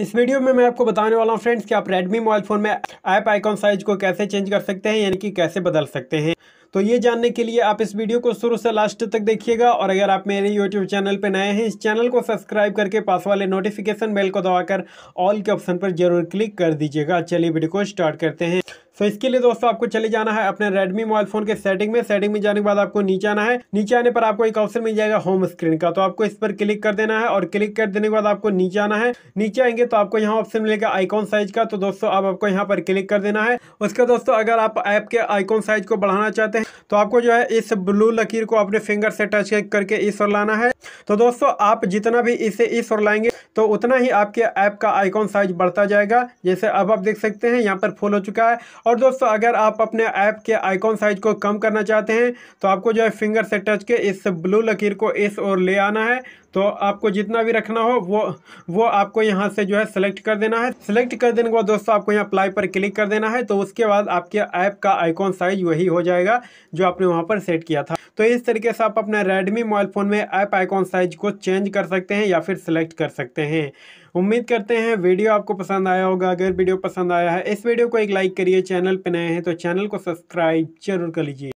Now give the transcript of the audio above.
इस वीडियो में मैं आपको बताने वाला हूँ फ्रेंड्स कि आप रेडमी मोबाइल फ़ोन में ऐप आइकॉन साइज को कैसे चेंज कर सकते हैं यानी कि कैसे बदल सकते हैं तो ये जानने के लिए आप इस वीडियो को शुरू से लास्ट तक देखिएगा और अगर आप मेरे यूट्यूब चैनल पर नए हैं इस चैनल को सब्सक्राइब करके पास वाले नोटिफिकेशन बेल को दबाकर ऑल के ऑप्शन पर जरूर क्लिक कर दीजिएगा चलिए वीडियो को स्टार्ट करते हैं सो इसके लिए दोस्तों आपको चले जाना है अपने रेडमी मोबाइल फोन के सेटिंग में सेटिंग में जाने के बाद आपको नीचे आना है नीचे आने पर आपको एक ऑप्शन मिल जाएगा होम स्क्रीन का तो आपको इस पर क्लिक कर देना है और क्लिक कर देने के बाद आपको नीचे आना है नीचे आएंगे तो आपको यहाँ ऑप्शन मिलेगा आइकॉन साइज का तो दोस्तों आपको यहाँ पर क्लिक कर देना है उसका दोस्तों अगर आप ऐप के आइकॉन साइज को बढ़ाना चाहते हैं तो आपको जो है इस ब्लू लकीर को अपने फिंगर से टच करके इस ओर लाना है तो दोस्तों आप जितना भी इसे इस ओर लाएंगे तो उतना ही आपके ऐप का आइकॉन साइज बढ़ता जाएगा जैसे अब आप देख सकते हैं यहाँ पर फुल हो चुका है और दोस्तों अगर आप अपने ऐप के आइकॉन साइज को कम करना चाहते हैं तो आपको जो है फिंगर से टच के इस ब्लू लकीर को इस ओर ले आना है तो आपको जितना भी रखना हो वो वो आपको यहाँ से जो है सेलेक्ट कर देना है सेलेक्ट कर देने के बाद दोस्तों आपको यहाँ अप्लाई पर क्लिक कर देना है तो उसके बाद आपके ऐप का आइकॉन साइज वही हो जाएगा जो आपने वहाँ पर सेट किया था तो इस तरीके से आप अपने रेडमी मोबाइल फ़ोन में ऐप आइकॉन साइज को चेंज कर सकते हैं या फिर सेलेक्ट कर सकते हैं उम्मीद करते हैं वीडियो आपको पसंद आया होगा अगर वीडियो पसंद आया है इस वीडियो को एक लाइक करिए चैनल पर नए हैं तो चैनल को सब्सक्राइब जरूर कर लीजिए